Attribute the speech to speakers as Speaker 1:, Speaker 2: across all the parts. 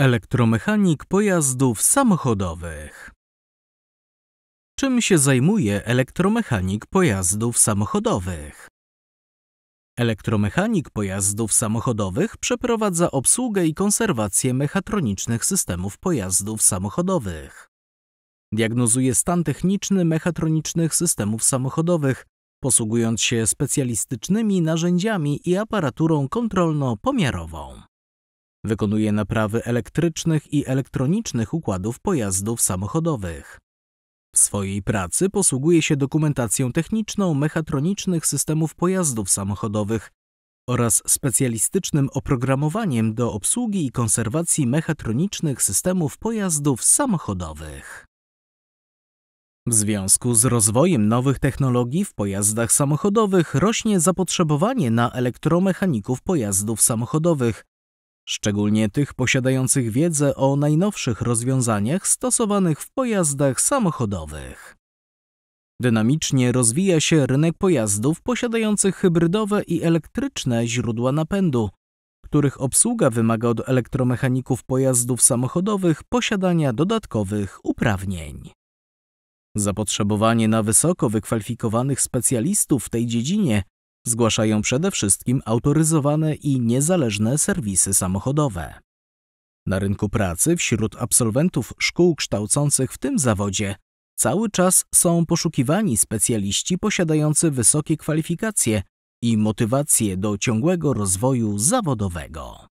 Speaker 1: Elektromechanik pojazdów samochodowych. Czym się zajmuje elektromechanik pojazdów samochodowych? Elektromechanik pojazdów samochodowych przeprowadza obsługę i konserwację mechatronicznych systemów pojazdów samochodowych. Diagnozuje stan techniczny mechatronicznych systemów samochodowych, posługując się specjalistycznymi narzędziami i aparaturą kontrolno-pomiarową. Wykonuje naprawy elektrycznych i elektronicznych układów pojazdów samochodowych. W swojej pracy posługuje się dokumentacją techniczną mechatronicznych systemów pojazdów samochodowych oraz specjalistycznym oprogramowaniem do obsługi i konserwacji mechatronicznych systemów pojazdów samochodowych. W związku z rozwojem nowych technologii w pojazdach samochodowych rośnie zapotrzebowanie na elektromechaników pojazdów samochodowych, szczególnie tych posiadających wiedzę o najnowszych rozwiązaniach stosowanych w pojazdach samochodowych. Dynamicznie rozwija się rynek pojazdów posiadających hybrydowe i elektryczne źródła napędu, których obsługa wymaga od elektromechaników pojazdów samochodowych posiadania dodatkowych uprawnień. Zapotrzebowanie na wysoko wykwalifikowanych specjalistów w tej dziedzinie Zgłaszają przede wszystkim autoryzowane i niezależne serwisy samochodowe. Na rynku pracy wśród absolwentów szkół kształcących w tym zawodzie cały czas są poszukiwani specjaliści posiadający wysokie kwalifikacje i motywacje do ciągłego rozwoju zawodowego.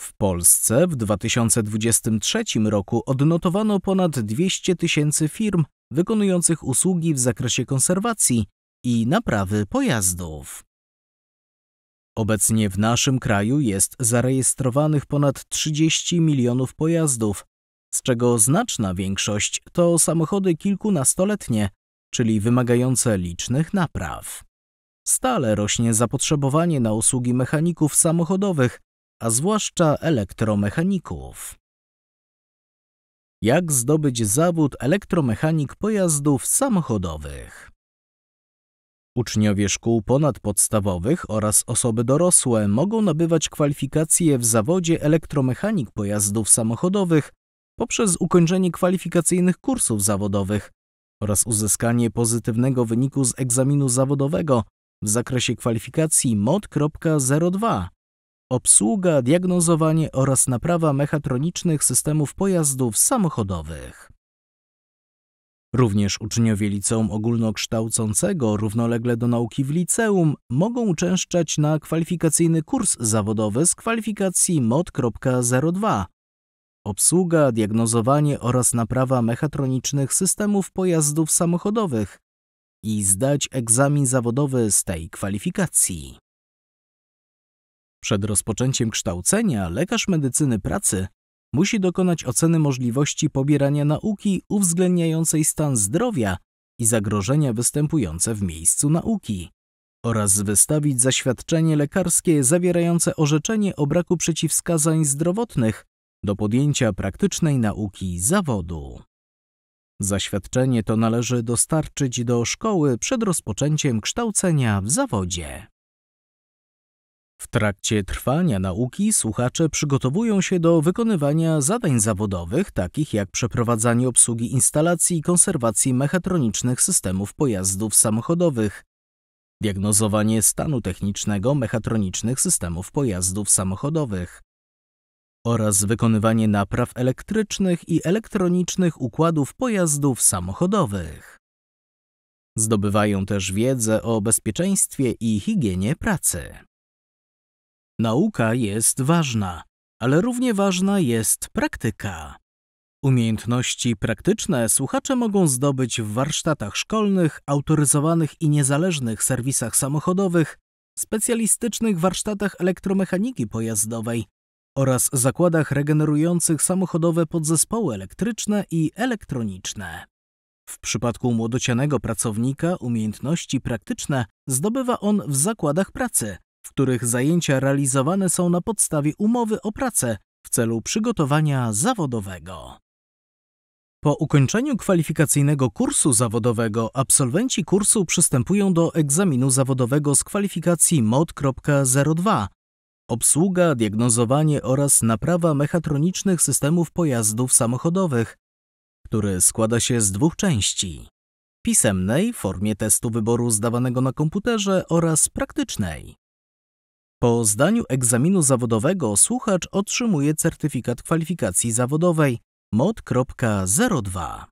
Speaker 1: W Polsce w 2023 roku odnotowano ponad 200 tysięcy firm wykonujących usługi w zakresie konserwacji i naprawy pojazdów. Obecnie w naszym kraju jest zarejestrowanych ponad 30 milionów pojazdów, z czego znaczna większość to samochody kilkunastoletnie, czyli wymagające licznych napraw. Stale rośnie zapotrzebowanie na usługi mechaników samochodowych, a zwłaszcza elektromechaników. Jak zdobyć zawód elektromechanik pojazdów samochodowych? Uczniowie szkół ponadpodstawowych oraz osoby dorosłe mogą nabywać kwalifikacje w zawodzie elektromechanik pojazdów samochodowych poprzez ukończenie kwalifikacyjnych kursów zawodowych oraz uzyskanie pozytywnego wyniku z egzaminu zawodowego w zakresie kwalifikacji MOD.02 obsługa, diagnozowanie oraz naprawa mechatronicznych systemów pojazdów samochodowych. Również uczniowie liceum ogólnokształcącego równolegle do nauki w liceum mogą uczęszczać na kwalifikacyjny kurs zawodowy z kwalifikacji MOD.02. Obsługa, diagnozowanie oraz naprawa mechatronicznych systemów pojazdów samochodowych i zdać egzamin zawodowy z tej kwalifikacji. Przed rozpoczęciem kształcenia lekarz medycyny pracy musi dokonać oceny możliwości pobierania nauki uwzględniającej stan zdrowia i zagrożenia występujące w miejscu nauki oraz wystawić zaświadczenie lekarskie zawierające orzeczenie o braku przeciwwskazań zdrowotnych do podjęcia praktycznej nauki zawodu. Zaświadczenie to należy dostarczyć do szkoły przed rozpoczęciem kształcenia w zawodzie. W trakcie trwania nauki słuchacze przygotowują się do wykonywania zadań zawodowych, takich jak przeprowadzanie obsługi instalacji i konserwacji mechatronicznych systemów pojazdów samochodowych, diagnozowanie stanu technicznego mechatronicznych systemów pojazdów samochodowych oraz wykonywanie napraw elektrycznych i elektronicznych układów pojazdów samochodowych. Zdobywają też wiedzę o bezpieczeństwie i higienie pracy. Nauka jest ważna, ale równie ważna jest praktyka. Umiejętności praktyczne słuchacze mogą zdobyć w warsztatach szkolnych, autoryzowanych i niezależnych serwisach samochodowych, specjalistycznych warsztatach elektromechaniki pojazdowej oraz zakładach regenerujących samochodowe podzespoły elektryczne i elektroniczne. W przypadku młodocianego pracownika umiejętności praktyczne zdobywa on w zakładach pracy, w których zajęcia realizowane są na podstawie umowy o pracę w celu przygotowania zawodowego. Po ukończeniu kwalifikacyjnego kursu zawodowego absolwenci kursu przystępują do egzaminu zawodowego z kwalifikacji MOD.02 Obsługa, diagnozowanie oraz naprawa mechatronicznych systemów pojazdów samochodowych, który składa się z dwóch części. Pisemnej w formie testu wyboru zdawanego na komputerze oraz praktycznej. Po zdaniu egzaminu zawodowego słuchacz otrzymuje certyfikat kwalifikacji zawodowej MOD.02.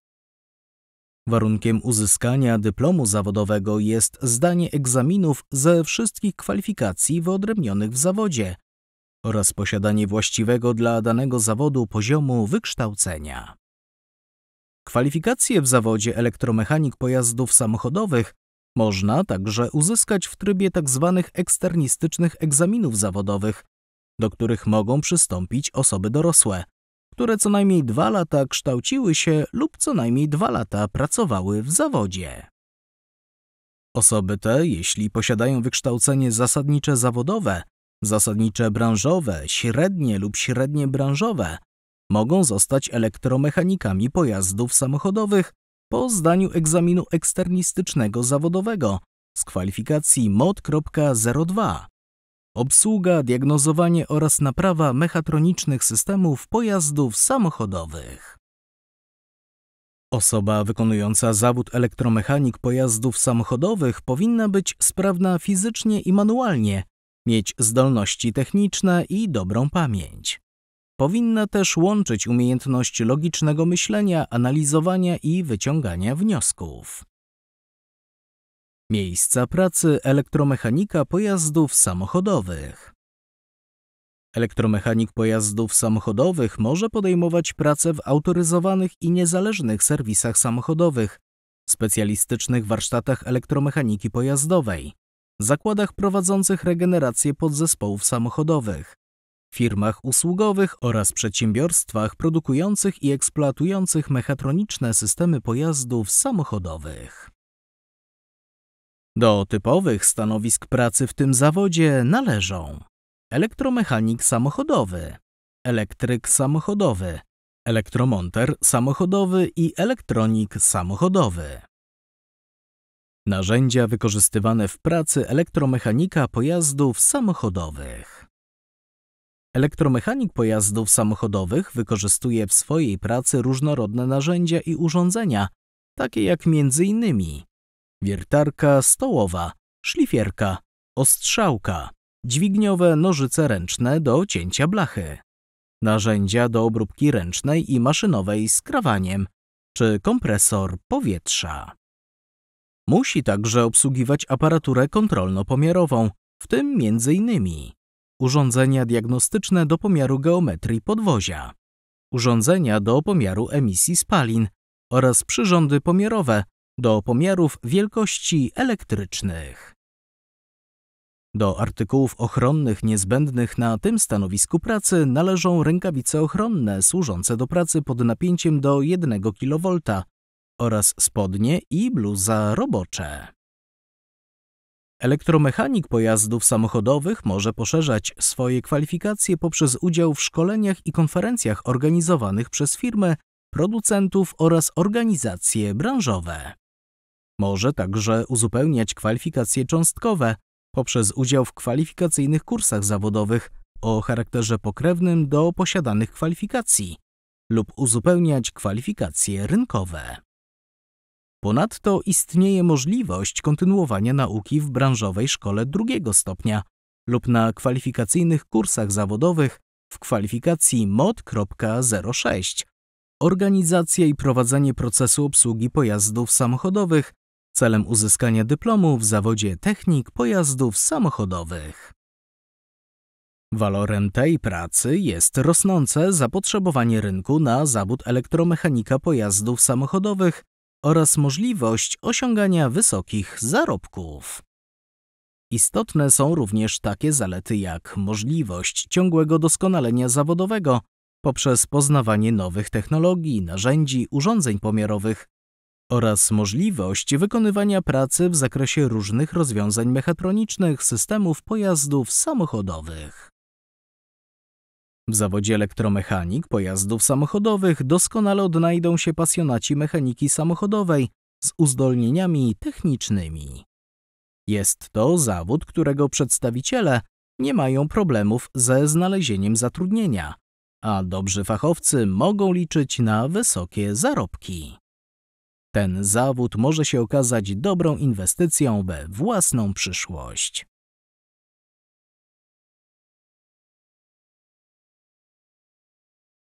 Speaker 1: Warunkiem uzyskania dyplomu zawodowego jest zdanie egzaminów ze wszystkich kwalifikacji wyodrębnionych w zawodzie oraz posiadanie właściwego dla danego zawodu poziomu wykształcenia. Kwalifikacje w zawodzie elektromechanik pojazdów samochodowych można także uzyskać w trybie tzw. Tak eksternistycznych egzaminów zawodowych, do których mogą przystąpić osoby dorosłe, które co najmniej dwa lata kształciły się lub co najmniej dwa lata pracowały w zawodzie. Osoby te, jeśli posiadają wykształcenie zasadnicze zawodowe, zasadnicze branżowe, średnie lub średnie branżowe, mogą zostać elektromechanikami pojazdów samochodowych po zdaniu egzaminu eksternistycznego zawodowego z kwalifikacji MOD.02. Obsługa, diagnozowanie oraz naprawa mechatronicznych systemów pojazdów samochodowych. Osoba wykonująca zawód elektromechanik pojazdów samochodowych powinna być sprawna fizycznie i manualnie, mieć zdolności techniczne i dobrą pamięć. Powinna też łączyć umiejętność logicznego myślenia, analizowania i wyciągania wniosków. Miejsca pracy elektromechanika pojazdów samochodowych. Elektromechanik pojazdów samochodowych może podejmować pracę w autoryzowanych i niezależnych serwisach samochodowych, specjalistycznych warsztatach elektromechaniki pojazdowej, zakładach prowadzących regenerację podzespołów samochodowych, firmach usługowych oraz przedsiębiorstwach produkujących i eksploatujących mechatroniczne systemy pojazdów samochodowych. Do typowych stanowisk pracy w tym zawodzie należą elektromechanik samochodowy, elektryk samochodowy, elektromonter samochodowy i elektronik samochodowy. Narzędzia wykorzystywane w pracy elektromechanika pojazdów samochodowych. Elektromechanik pojazdów samochodowych wykorzystuje w swojej pracy różnorodne narzędzia i urządzenia, takie jak m.in. wiertarka stołowa, szlifierka, ostrzałka, dźwigniowe nożyce ręczne do cięcia blachy, narzędzia do obróbki ręcznej i maszynowej z krawaniem, czy kompresor powietrza. Musi także obsługiwać aparaturę kontrolno-pomiarową, w tym m.in urządzenia diagnostyczne do pomiaru geometrii podwozia, urządzenia do pomiaru emisji spalin oraz przyrządy pomiarowe do pomiarów wielkości elektrycznych. Do artykułów ochronnych niezbędnych na tym stanowisku pracy należą rękawice ochronne służące do pracy pod napięciem do 1 kV oraz spodnie i bluza robocze. Elektromechanik pojazdów samochodowych może poszerzać swoje kwalifikacje poprzez udział w szkoleniach i konferencjach organizowanych przez firmy, producentów oraz organizacje branżowe. Może także uzupełniać kwalifikacje cząstkowe poprzez udział w kwalifikacyjnych kursach zawodowych o charakterze pokrewnym do posiadanych kwalifikacji lub uzupełniać kwalifikacje rynkowe. Ponadto istnieje możliwość kontynuowania nauki w branżowej szkole drugiego stopnia lub na kwalifikacyjnych kursach zawodowych w kwalifikacji MOD.06. Organizacja i prowadzenie procesu obsługi pojazdów samochodowych celem uzyskania dyplomu w zawodzie technik pojazdów samochodowych. Walorem tej pracy jest rosnące zapotrzebowanie rynku na zawód elektromechanika pojazdów samochodowych oraz możliwość osiągania wysokich zarobków. Istotne są również takie zalety jak możliwość ciągłego doskonalenia zawodowego poprzez poznawanie nowych technologii, narzędzi, urządzeń pomiarowych oraz możliwość wykonywania pracy w zakresie różnych rozwiązań mechatronicznych, systemów pojazdów samochodowych. W zawodzie elektromechanik pojazdów samochodowych doskonale odnajdą się pasjonaci mechaniki samochodowej z uzdolnieniami technicznymi. Jest to zawód, którego przedstawiciele nie mają problemów ze znalezieniem zatrudnienia, a dobrzy fachowcy mogą liczyć na wysokie zarobki. Ten zawód może się okazać dobrą inwestycją we własną przyszłość.